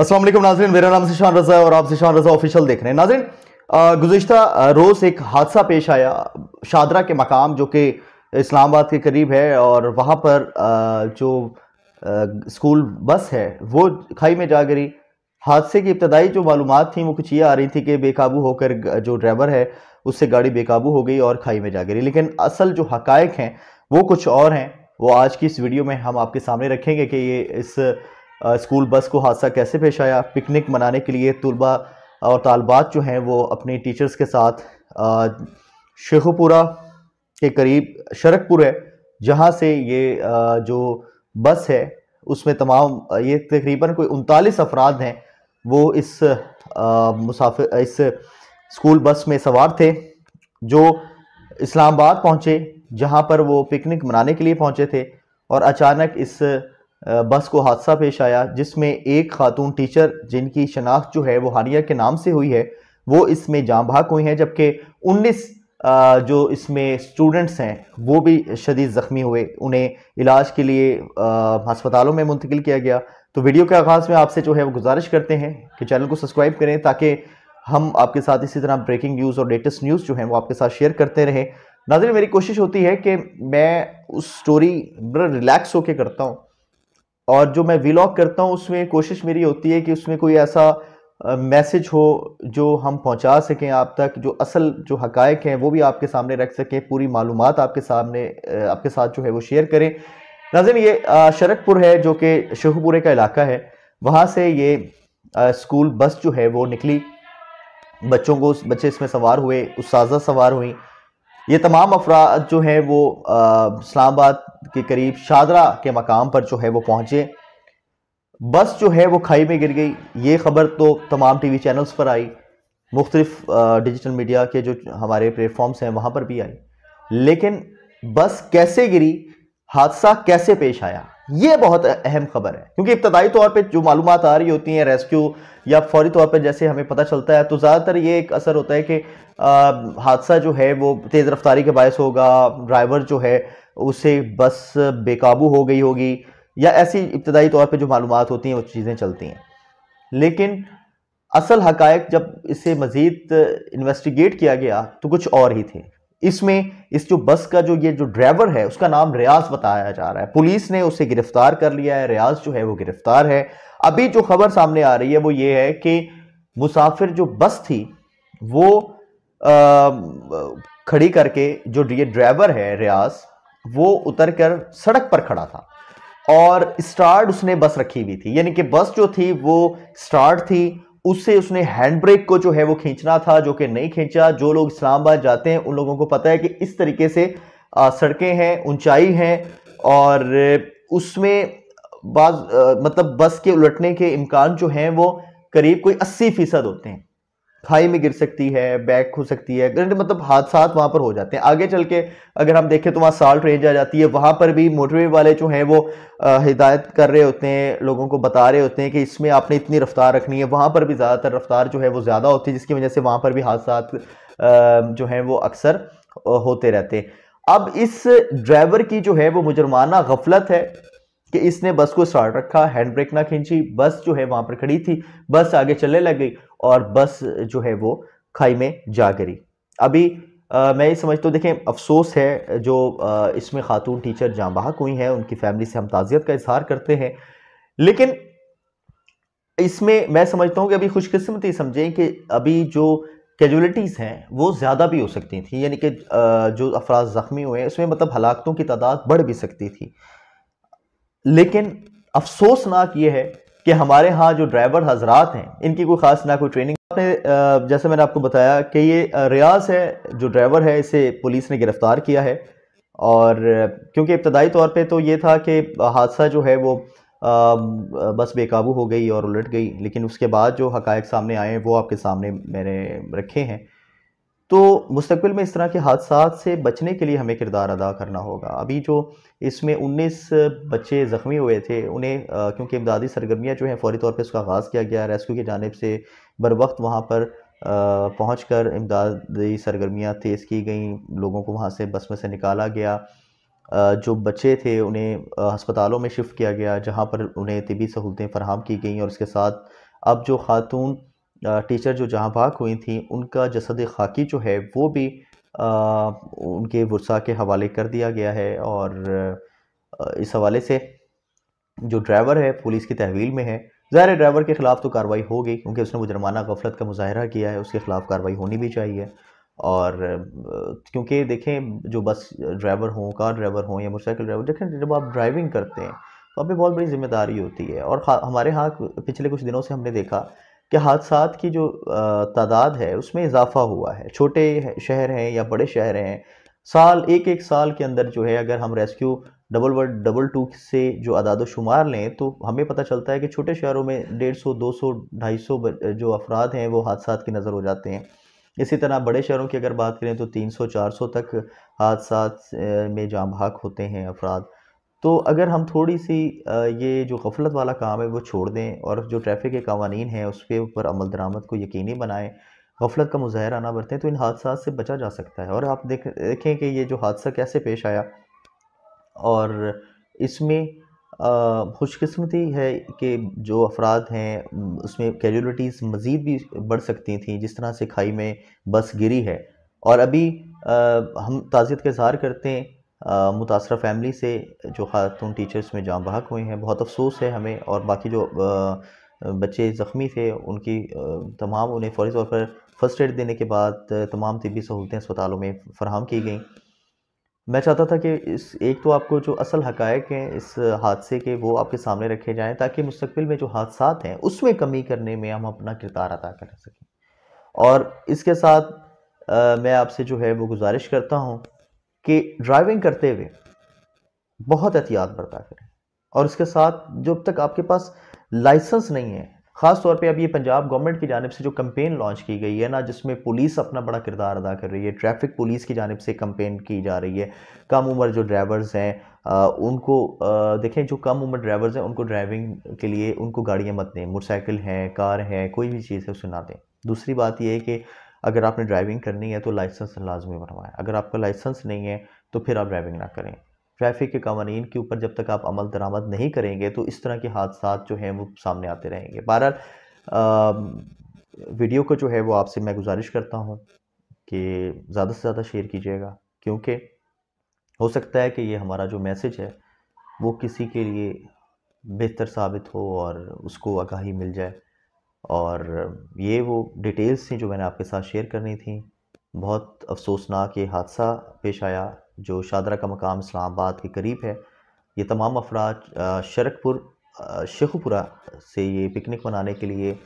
असलम नाजरन मेरा नाम शिशान रजा और आप शिशान रजा ऑफिशियल देख रहे हैं नाजरन गुज्त रोज़ एक हादसा पेश आया शादरा के मकाम जो कि इस्लामाबाद के करीब है और वहाँ पर आ, जो आ, स्कूल बस है वो खाई में जा गिरी हादसे की इब्तदाई जो मालूम थी वो कुछ ये आ रही थी कि बेकाबू होकर जो ड्राइवर है उससे गाड़ी बेकाबू हो गई और खाई में जा गिरी लेकिन असल जो हक़ हैं वो कुछ और हैं वो आज की इस वीडियो में हम आपके सामने रखेंगे कि ये इस स्कूल बस को हादसा कैसे पेश आया पिकनिक मनाने के लिए तलबा और तालबात जो हैं वो अपने टीचर्स के साथ शेखपुरा के करीब शरकपुर है जहाँ से ये जो बस है उसमें तमाम ये तकरीबन कोई उनतालीस अफराद हैं वो इस मुसाफिर इस स्कूल बस में सवार थे जो इस्लामाबाद पहुँचे जहाँ पर वो पिकनिक मनाने के लिए पहुँचे थे और अचानक इस बस को हादसा पेश आया जिसमें एक खातून टीचर जिनकी शनाख्त जो है वो हानिया के नाम से हुई है वो इसमें जाम भाग हुई हैं जबकि 19 जो इसमें स्टूडेंट्स हैं वो भी शदीद ज़ख्मी हुए उन्हें इलाज के लिए हस्पतालों में मुंतकिल किया गया तो वीडियो के आगाज़ में आपसे जो है वो गुजारिश करते हैं कि चैनल को सब्सक्राइब करें ताकि हम आपके साथ इसी तरह ब्रेकिंग न्यूज़ और लेटेस्ट न्यूज़ जो है वो आपके साथ शेयर करते रहें नाजिर मेरी कोशिश होती है कि मैं उस स्टोरी बड़ा रिलैक्स होकर करता हूँ और जो मैं व्लॉग करता हूँ उसमें कोशिश मेरी होती है कि उसमें कोई ऐसा मैसेज हो जो हम पहुंचा सकें आप तक जो असल जो हकायक हैं वो भी आपके सामने रख सकें पूरी मालूम आपके सामने आपके साथ जो है वो शेयर करें नाजिम ये शरकपुर है जो कि शहपुरे का इलाका है वहाँ से ये स्कूल बस जो है वो निकली बच्चों को बच्चे इसमें सवार हुए साजा सवार हुई ये तमाम अफराद जो हैं वो इस्लामाबाद के करीब शादरा के मकाम पर जो है वो पहुँचे बस जो है वो खाई में गिर गई ये खबर तो तमाम टी वी चैनल्स पर आई मुख्तलिफ डिजिटल मीडिया के जो हमारे प्लेटफॉर्म्स हैं वहाँ पर भी आई लेकिन बस कैसे गिरी हादसा कैसे पेश आया ये बहुत अहम खबर है क्योंकि इब्तदाई तौर पे जो मालूम आ रही होती हैं रेस्क्यू या फौरी तौर पे जैसे हमें पता चलता है तो ज़्यादातर ये एक असर होता है कि हादसा जो है वो तेज़ रफ्तारी के बायस होगा ड्राइवर जो है उसे बस बेकाबू हो गई होगी या ऐसी इब्तदाई तौर पर जो मालूम होती हैं वो चीज़ें चलती हैं लेकिन असल हक जब इसे मज़ीद इन्वेस्टिगेट किया गया तो कुछ और ही थे इसमें इस जो बस का जो ये जो ड्राइवर है उसका नाम रियाज बताया जा रहा है पुलिस ने उसे गिरफ्तार कर लिया है रियाज जो है वो गिरफ्तार है अभी जो खबर सामने आ रही है वो ये है कि मुसाफिर जो बस थी वो आ, खड़ी करके जो ये ड्राइवर है रियाज वो उतर कर सड़क पर खड़ा था और स्टार्ट उसने बस रखी हुई थी यानी कि बस जो थी वो स्टार्ट थी उससे उसने हैंड ब्रेक को जो है वो खींचना था जो कि नहीं खींचा जो लोग इस्लामाबाद जाते हैं उन लोगों को पता है कि इस तरीके से सड़कें हैं ऊंचाई हैं और उसमें बाज मतलब बस के उलटने के इम्कान जो हैं वो करीब कोई अस्सी फ़ीसद होते हैं थाई में गिर सकती है बैक हो सकती है मतलब हादसा वहां पर हो जाते हैं आगे चल के अगर हम देखें तो वहाँ साल्ट रेंज आ जाती है वहां पर भी मोटरवे वाले जो हैं वो हिदायत कर रहे होते हैं लोगों को बता रहे होते हैं कि इसमें आपने इतनी रफ्तार रखनी है वहां पर भी ज़्यादातर रफ्तार जो है वो ज़्यादा होती है जिसकी वजह से वहाँ पर भी हादसा जो हैं वो अक्सर होते रहते हैं अब इस ड्राइवर की जो है वो मुजरमाना गफलत है कि इसने बस को स्टार्ट रखा हैंड ब्रेक ना खींची बस जो है वहाँ पर खड़ी थी बस आगे चलने लग गई और बस जो है वो खाई में जा गिरी अभी आ, मैं ये समझता हूँ देखें अफसोस है जो आ, इसमें खातून टीचर जहाँ बाहक हुई हैं उनकी फैमिली से हम ताज़ियत का इजहार करते हैं लेकिन इसमें मैं समझता हूँ कि अभी खुशकस्मती समझें कि अभी जो कैजुअलिटीज़ हैं वो ज़्यादा भी हो सकती थी यानी कि जो अफराज ज़ख्मी हुए हैं उसमें मतलब हलाकतों की तादाद बढ़ भी सकती थी लेकिन अफसोसनाक ये है कि हमारे यहाँ जो ड्राइवर हजरात हैं इनकी कोई ख़ास ना कोई ट्रेनिंग आपने जैसे मैंने आपको बताया कि ये रियाज है जो ड्राइवर है इसे पुलिस ने गिरफ़्तार किया है और क्योंकि इब्तदाई तौर पे तो ये था कि हादसा जो है वो बस बेकाबू हो गई और उलट गई लेकिन उसके बाद जो हकायक सामने आए वो आपके सामने मैंने रखे हैं तो मुस्तबिल में इस तरह के हादसा से बचने के लिए हमें किरदार अदा करना होगा अभी जो इसमें 19 बच्चे ज़ख्मी हुए थे उन्हें क्योंकि इमदादी सरगर्मियाँ जो हैं फौरी तौर पर उसका आगाज़ किया गया रेस्क्यू की जानब से बर वक्त वहाँ पर पहुँच कर इमदादी सरगर्मियाँ तेज़ की गई लोगों को वहाँ से बस में से निकाला गया जो बच्चे थे उन्हें हस्पतालों में शिफ्ट किया गया जहाँ पर उन्हें तबी सहूलतें फरहम की गई और उसके साथ अब जो खातून टीचर जो जहाँ भाग हुई थी उनका जसद खाकी जो है वो भी आ, उनके वर्षा के हवाले कर दिया गया है और इस हवाले से जो ड्राइवर है पुलिस की तहवील में है ज़ाहिर ड्राइवर के ख़िलाफ़ तो कार्रवाई हो गई क्योंकि उसने मुजरमाना गफलत का मुजाहरा किया है उसके ख़िलाफ़ कार्रवाई होनी भी चाहिए और क्योंकि देखें जो बस ड्राइवर हों कार ड्राइवर हों या मोटरसाइकिल ड्राइवर देखें जब आप ड्राइविंग करते हैं तो आप बहुत बड़ी जिम्मेदारी होती है और हमारे यहाँ पिछले कुछ दिनों से हमने देखा कि हादसा की जो तादाद है उसमें इजाफा हुआ है छोटे शहर हैं या बड़े शहर हैं साल एक एक साल के अंदर जो है अगर हम rescue double one double two से जो अदाद शुमार लें तो हमें पता चलता है कि छोटे शहरों में डेढ़ सौ दो सौ ढाई सौ जो अफराद हैं वो हादसा की नज़र हो जाते हैं इसी तरह बड़े शहरों की अगर बात करें तो तीन सौ चार सौ तक हादसा में जाम हक होते हैं अफराद तो अगर हम थोड़ी सी ये जो गफलत वाला काम है वो छोड़ दें और जो ट्रैफिक के कवानीन हैं उसके ऊपर अमल दरामद को यकीनी बनाएं गफलत का मुजाहरा ना बरतें तो इन हादसा से बचा जा सकता है और आप देख देखें कि ये जो हादसा कैसे पेश आया और इसमें खुशकस्मती है कि जो अफराद हैं उसमें कैजुलटीज़ मज़ीद भी बढ़ सकती थी जिस तरह से खाई में बस गिरी है और अभी आ, हम ताज़ियत का इजहार करते हैं मुतासर फैमिली से जो खातून टीचर्स में जाम बहक हुई हैं बहुत अफसोस है हमें और बाकी जो बच्चे ज़ख्मी थे उनकी तमाम उन्हें फौरी तौर पर फर्स्ट एड देने के बाद तमाम तबी सहूलतें अस्पतालों में फराहम की गई मैं चाहता था कि इस एक तो आपको जो असल हक हैं इस हादसे के वो आपके सामने रखे जाएँ ताकि मुस्तबिल में जो हादसा हैं उसमें कमी करने में हम अपना किरदार अदा कर सकें और इसके साथ आ, मैं आपसे जो है वो गुजारिश करता हूँ कि ड्राइविंग करते हुए बहुत एहतियात बरता करें और इसके साथ जब तक आपके पास लाइसेंस नहीं है ख़ास तौर पे अब ये पंजाब गवर्नमेंट की जानब से जो कंपेन लॉन्च की गई है ना जिसमें पुलिस अपना बड़ा किरदार अदा कर रही है ट्रैफिक पुलिस की जानब से कंपेन की जा रही है कम उम्र जो ड्राइवर्स हैं उनको आ, देखें जो कम उम्र ड्राइवर्स हैं उनको ड्राइविंग के लिए उनको गाड़ियाँ मत दें मोटरसाइकिल हैं कार हैं कोई भी चीज़ है उसे ना दें दूसरी बात यह है कि अगर आपने ड्राइविंग करनी है तो लाइसेंस लाजमी बनवाएं अगर आपका लाइसेंस नहीं है तो फिर आप ड्राइविंग ना करें ट्रैफिक के कवानी के ऊपर जब तक आप अमल दरामद नहीं करेंगे तो इस तरह के हादसा जो हैं वो सामने आते रहेंगे बहरहाल वीडियो को जो है वो आपसे मैं गुजारिश करता हूँ कि ज़्यादा से ज़्यादा शेयर कीजिएगा क्योंकि हो सकता है कि ये हमारा जो मैसेज है वो किसी के लिए बेहतर साबित हो और उसको आगाही मिल जाए और ये वो डिटेल्स थी जो मैंने आपके साथ शेयर करनी थी बहुत अफसोसनाक ये हादसा पेश आया जो शादरा का मकाम इस्लामाबाद के करीब है ये तमाम अफराज शरकपुर शेखपुरा से ये पिकनिक मनाने के लिए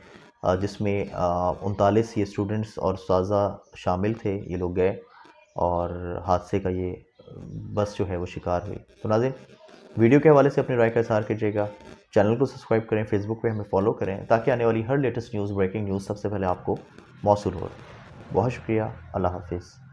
जिसमें उनतालीस ये स्टूडेंट्स और साजा शामिल थे ये लोग गए और हादसे का ये बस जो है वो शिकार हुई तो नाजिन वीडियो के हवाले से अपनी राय का इजहार कीजिएगा चैनल को सब्सक्राइब करें फेसबुक पे हमें फॉलो करें ताकि आने वाली हर लेटेस्ट न्यूज़ ब्रेकिंग न्यूज़ सबसे पहले आपको मौसू हो बहुत शुक्रिया अल्लाह हाफिज़